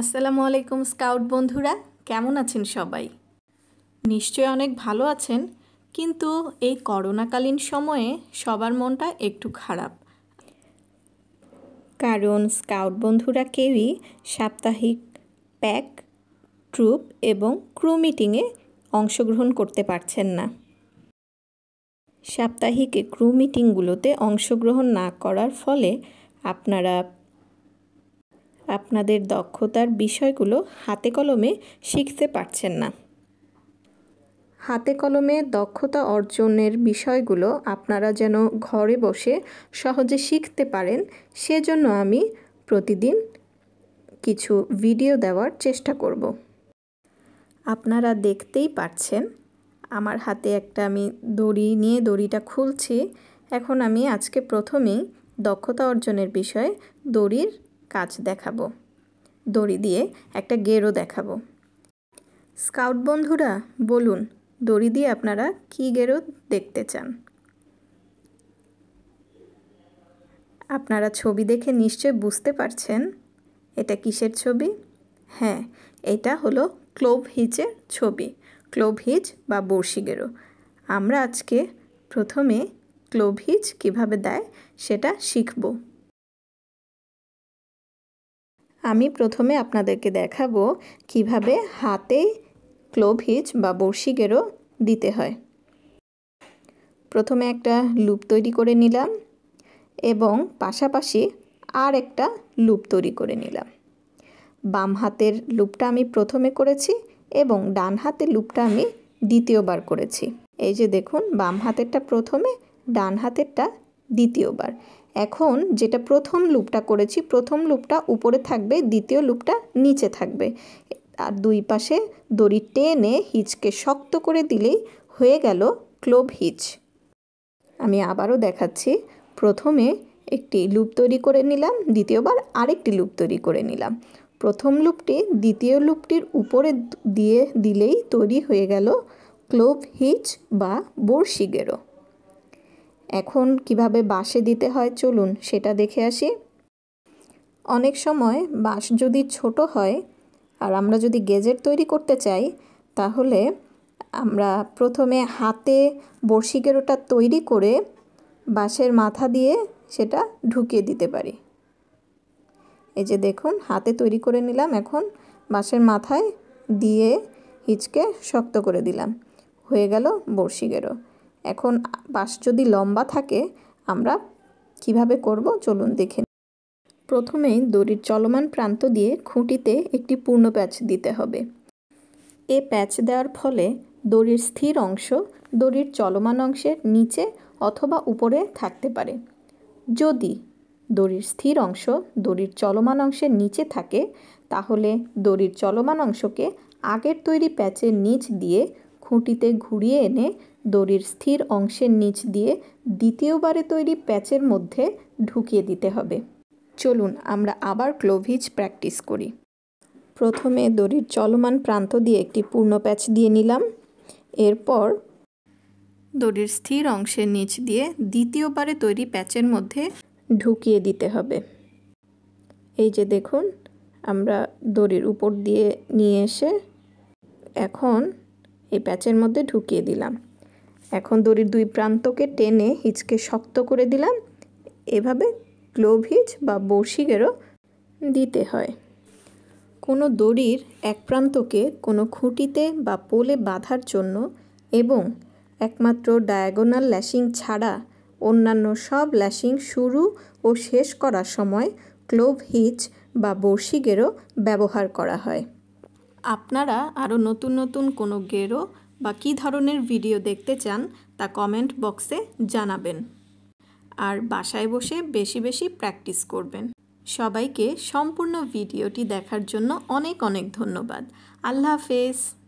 আসসালামু আলাইকুম স্কাউট বন্ধুরা কেমন আছেন সবাই নিশ্চয় অনেক ভালো আছেন কিন্তু এই করোনাকালীন সময়ে সবার মনটা একটু খারাপ কারণ স্কাউট বন্ধুরা কেউই সাপ্তাহিক প্যাক ট্রুপ এবং ক্রু মিটিংয়ে অংশগ্রহণ করতে পারছেন না সাপ্তাহিক ক্রু মিটিংগুলোতে অংশগ্রহণ না করার ফলে আপনারা আপনাদের দক্ষতার বিষয়গুলো হাতে কলমে শিখতে পারছেন না হাতে কলমে দক্ষতা অর্জনের বিষয়গুলো আপনারা যেন ঘরে বসে সহজে শিখতে পারেন সেজন্য আমি প্রতিদিন কিছু ভিডিও দেওয়ার চেষ্টা করব আপনারা দেখতেই পাচ্ছেন আমার হাতে একটা আমি দড়ি নিয়ে দড়িটা খুলছি এখন আমি আজকে প্রথমেই দক্ষতা অর্জনের বিষয়ে দড়ির কাজ দেখাবো দড়ি দিয়ে একটা গেরো দেখাবো স্কাউট বন্ধুরা বলুন দড়ি দিয়ে আপনারা কী গেরো দেখতে চান আপনারা ছবি দেখে নিশ্চয় বুঝতে পারছেন এটা কিসের ছবি হ্যাঁ এটা হলো ক্লোভ হিচের ছবি ক্লোভ হিচ বা বর্ষি গেরো আমরা আজকে প্রথমে ক্লোভ হিচ কীভাবে দেয় সেটা শিখবো আমি প্রথমে আপনাদেরকে দেখাবো কিভাবে হাতে ক্লোভ হিচ বা বড়শি গেরো দিতে হয় প্রথমে একটা লুপ তৈরি করে নিলাম এবং পাশাপাশি আর একটা লুপ তৈরি করে নিলাম বাম হাতের লুপটা আমি প্রথমে করেছি এবং ডান হাতের লুপটা আমি দ্বিতীয়বার করেছি এই যে দেখুন বাম হাতেরটা প্রথমে ডান হাতেরটা দ্বিতীয়বার এখন যেটা প্রথম লুপটা করেছি প্রথম লুপটা উপরে থাকবে দ্বিতীয় লুপটা নিচে থাকবে আর দুই পাশে দড়ি টেনে হিচকে শক্ত করে দিলেই হয়ে গেল ক্লোভ হিচ আমি আবারও দেখাচ্ছি প্রথমে একটি লুপ তৈরি করে নিলাম দ্বিতীয়বার আরেকটি লুপ তৈরি করে নিলাম প্রথম লুপটি দ্বিতীয় লুপটির উপরে দিয়ে দিলেই তৈরি হয়ে গেল ক্লোভ হিচ বা বর্ষি গেরো এখন কিভাবে বাঁশে দিতে হয় চলুন সেটা দেখে আসি অনেক সময় বাঁশ যদি ছোট হয় আর আমরা যদি গেজেট তৈরি করতে চাই তাহলে আমরা প্রথমে হাতে বড়শি গেরোটা তৈরি করে বাঁশের মাথা দিয়ে সেটা ঢুকিয়ে দিতে পারি এই যে দেখুন হাতে তৈরি করে নিলাম এখন বাঁশের মাথায় দিয়ে হিচকে শক্ত করে দিলাম হয়ে গেল বড়শি গেরো এখন বাঁশ যদি লম্বা থাকে আমরা কিভাবে করব চলুন দেখে প্রথমেই দড়ির চলমান প্রান্ত দিয়ে খুঁটিতে একটি পূর্ণ প্যাচ দিতে হবে এ প্যাচ দেওয়ার ফলে দড়ির স্থির অংশ দড়ির চলমান অংশের নিচে অথবা উপরে থাকতে পারে যদি দড়ির স্থির অংশ দড়ির চলমান অংশের নিচে থাকে তাহলে দড়ির চলমান অংশকে আগের তৈরি প্যাচের নিচ দিয়ে খুঁটিতে ঘুরিয়ে এনে দড়ির স্থির অংশের নিচ দিয়ে দ্বিতীয়বারে তৈরি প্যাচের মধ্যে ঢুকিয়ে দিতে হবে চলুন আমরা আবার ক্লোভিজ প্র্যাকটিস করি প্রথমে দড়ির চলমান প্রান্ত দিয়ে একটি পূর্ণ প্যাচ দিয়ে নিলাম এরপর দড়ির স্থির অংশের নিচ দিয়ে দ্বিতীয়বারে তৈরি প্যাচের মধ্যে ঢুকিয়ে দিতে হবে এই যে দেখুন আমরা দড়ির উপর দিয়ে নিয়ে এসে এখন এই প্যাচের মধ্যে ঢুকিয়ে দিলাম এখন দড়ির দুই প্রান্তকে টেনে হিচকে শক্ত করে দিলাম এভাবে গ্লোভ হিচ বা বর্শিকেরও দিতে হয় কোনো দড়ির এক প্রান্তকে কোনো খুঁটিতে বা পোলে বাঁধার জন্য এবং একমাত্র ডায়াগোনাল ল্যাশিং ছাড়া অন্যান্য সব ল্যাশিং শুরু ও শেষ করার সময় ক্লোভ হিচ বা বর্শিগেরও ব্যবহার করা হয় আপনারা আরও নতুন নতুন কোনো গেরো বা কী ধরনের ভিডিও দেখতে চান তা কমেন্ট বক্সে জানাবেন আর বাসায় বসে বেশি বেশি প্র্যাকটিস করবেন সবাইকে সম্পূর্ণ ভিডিওটি দেখার জন্য অনেক অনেক ধন্যবাদ আল্লাহ হাফেজ